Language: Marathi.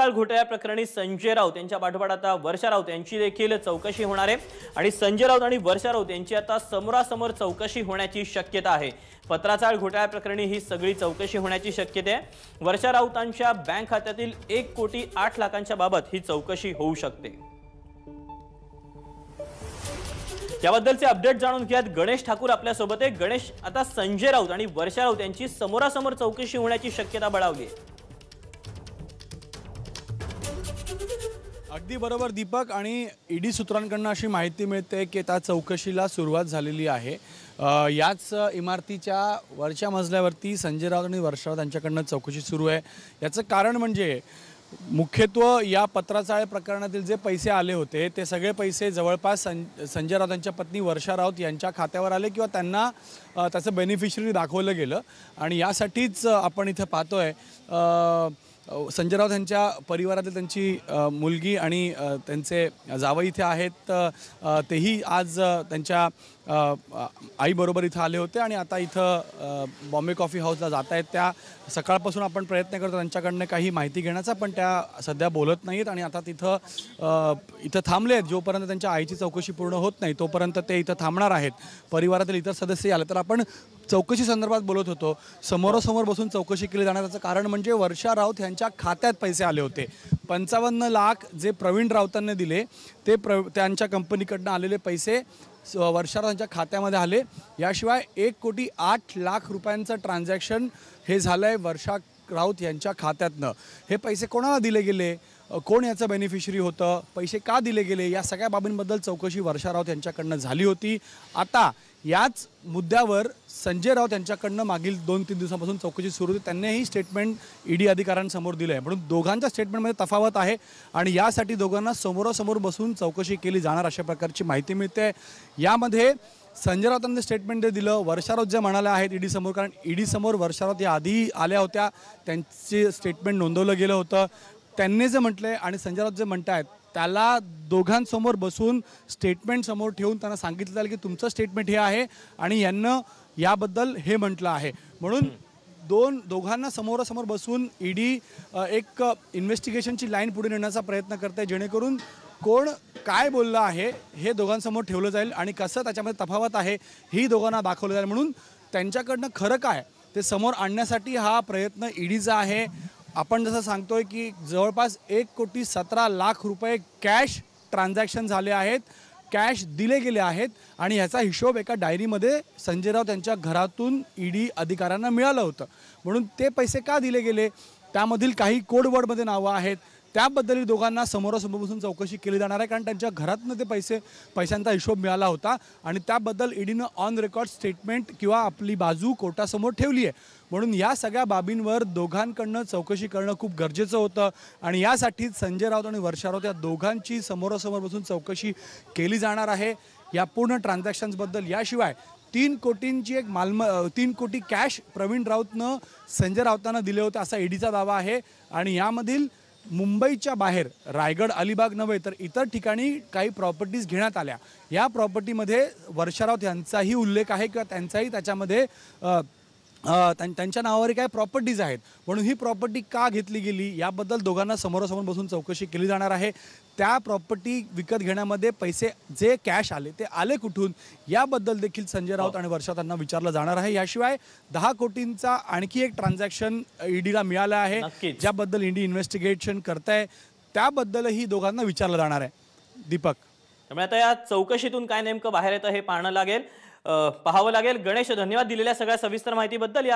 घोटाळ्या प्रकरणी संजय राऊत यांच्या पाठोपाठ आता वर्षा राऊत यांची देखील चौकशी होणार आहे आणि संजय राऊत आणि वर्षा राऊत यांची आता समोरासमोर चौकशी होण्याची शक्यता आहे पत्राचाळ घोटाळ्या प्रकरणी ही सगळी चौकशी होण्याची शक्यता आहे वर्षा राऊतांच्या बँक खात्यातील एक कोटी आठ लाखांच्या बाबत ही चौकशी होऊ शकते याबद्दलचे अपडेट जाणून घ्यात गणेश ठाकूर आपल्यासोबत आहे गणेश आता संजय राऊत आणि वर्षा राऊत यांची समोरासमोर चौकशी होण्याची शक्यता बळावली आहे अगदी बरोबर दीपक आणि ईडी सूत्रांकडून अशी माहिती मिळते की त्या चौकशीला सुरुवात झालेली आहे याच इमारतीच्या वरच्या मजल्यावरती संजय राऊत आणि वर्षा राऊत यांच्याकडनं चौकशी सुरू आहे याचं कारण म्हणजे मुख्यत्व या पत्राचाळे प्रकरणातील जे पैसे आले होते ते सगळे पैसे जवळपास सं संजय राऊत यांच्या पत्नी वर्षा राऊत यांच्या खात्यावर आले किंवा त्यांना त्याचं बेनिफिशरी दाखवलं गेलं आणि यासाठीच आपण इथं पाहतो आहे संजय राऊत यांच्या परिवारातील त्यांची मुलगी आणि त्यांचे जावई इथे आहेत तेही आज त्यांच्या आईबरोबर इथं आले होते आणि आता इथं बॉम्बे कॉफी हाऊसला जात आहेत त्या सकाळपासून आपण प्रयत्न करतो त्यांच्याकडनं काही माहिती घेण्याचा पण त्या सध्या बोलत नाहीत आणि आता तिथं इथं थांबले आहेत जोपर्यंत त्यांच्या आईची चौकशी पूर्ण होत नाही तोपर्यंत ते इथं थांबणार आहेत परिवारातील इतर सदस्य आले तर आपण चौकशी संदर्भात बोलत होतो समोरासमोर बसून चौकशी केली जाण्याचं कारण म्हणजे वर्षा राऊत यांच्या खात्यात पैसे आले होते पंचावन्न लाख जे प्रवीण राऊतांनी दिले ते प्र त्यांच्या कंपनीकडनं आलेले पैसे वर्षा यांच्या खात्यामध्ये आले याशिवाय एक कोटी आठ लाख रुपयांचं ट्रान्झॅक्शन हे झालं आहे वर्षा राऊत यांच्या खात्यातनं हे पैसे कोणाला दिले गेले कोण याचं बेनिफिशरी होतं पैसे का दिले गेले या सगळ्या बाबींबद्दल चौकशी वर्षा राऊत यांच्याकडनं झाली होती आता याच मुद्द्यावर संजय राऊत यांच्याकडनं मागील दोन तीन दिवसापासून चौकशी सुरू होती त्यांनीही स्टेटमेंट ईडी e अधिकाऱ्यांसमोर दिलं आहे म्हणून दोघांच्या स्टेटमेंटमध्ये तफावत आहे आणि यासाठी दोघांना समोरासमोर बसून चौकशी केली जाणार अशा प्रकारची माहिती मिळते यामध्ये संजय राऊतांनी स्टेटमेंट जे दिलं राऊत ज्या म्हणाले आहेत e समोर कारण e वर्षा राऊत या आधी आल्या होत्या त्यांचे स्टेटमेंट नोंदवलं गेलं होतं त्यांनी जे म्हटलं आहे आणि संजय राऊत जे म्हणत आहेत त्याला दोघांसमोर बसून स्टेटमेंट समोर ठेवून त्यांना सांगितलं जाईल की तुमचं स्टेटमेंट हे आहे आणि यांना याबद्दल हे म्हटलं आहे म्हणून दोन दोघांना समोरासमोर बसून ईडी e एक इन्व्हेस्टिगेशनची लाईन पुढे नेण्याचा प्रयत्न करते जेणेकरून कोण काय बोललं आहे हे दोघांसमोर ठेवलं जाईल आणि कसं त्याच्यामध्ये तफावत आहे ही दोघांना दाखवलं जाईल म्हणून त्यांच्याकडनं खरं काय ते समोर आणण्यासाठी हा प्रयत्न ईडीचा e आहे आपण जसं सांगतोय की जवळपास एक कोटी सतरा लाख रुपये कॅश ट्रान्झॅक्शन झाले आहेत कॅश दिले गेले आहेत आणि ह्याचा हिशोब एका डायरीमध्ये संजय राऊत यांच्या घरातून डी अधिकाऱ्यांना मिळालं होतं म्हणून ते पैसे का दिले गेले त्यामधील काही कोडवर्डमध्ये नावं आहेत त्याबद्दल दोघांना समोरासमोर बसून चौकशी केली जाणार आहे कारण त्यांच्या घरातनं ते पैसे पैशांचा हिशोब मिळाला होता आणि त्याबद्दल ईडीनं ऑन रेकॉर्ड स्टेटमेंट किंवा आपली बाजू कोर्टासमोर ठेवली आहे म्हणून या सगळ्या बाबींवर दोघांकडनं चौकशी करणं खूप गरजेचं होतं आणि यासाठी संजय राऊत आणि वर्षा राऊत या दोघांची समोरासमोर बसून चौकशी केली जाणार आहे या पूर्ण ट्रान्झॅक्शन्सबद्दल याशिवाय तीन कोटींची एक मालम तीन कोटी कॅश प्रवीण राऊतनं संजय राऊतांना दिले होते असा ईडीचा दावा आहे आणि यामधील मुंबईच्या बाहेर रायगड अलिबाग नव्हे तर इतर ठिकाणी काही प्रॉपर्टीज घेण्यात आल्या या प्रॉपर्टीमध्ये राऊत यांचाही उल्लेख आहे किंवा त्यांचाही त्याच्यामध्ये त्यांच्या नावावर काय प्रॉपर्टीज आहेत म्हणून ही प्रॉपर्टी का घेतली गेली याबद्दल दोघांना समोरासमोर बसून चौकशी केली जाणार आहे त्या प्रॉपर्टी विकत घेण्यामध्ये पैसे जे कॅश आले ते आले कुठून याबद्दल देखील संजय राऊत हो. आणि वर्षा त्यांना विचारलं जाणार आहे याशिवाय दहा कोटींचा आणखी एक ट्रान्झॅक्शन ईडीला मिळाला आहे ज्याबद्दल ईडी इन्व्हेस्टिगेशन करताय त्याबद्दलही दोघांना विचारलं जाणार आहे दीपक त्यामुळे आता या चौकशीतून काय नेमकं बाहेर येतं हे पाहणं लागेल पाहावं लागेल गणेश धन्यवाद दिलेल्या सगळ्या सविस्तर माहितीबद्दल या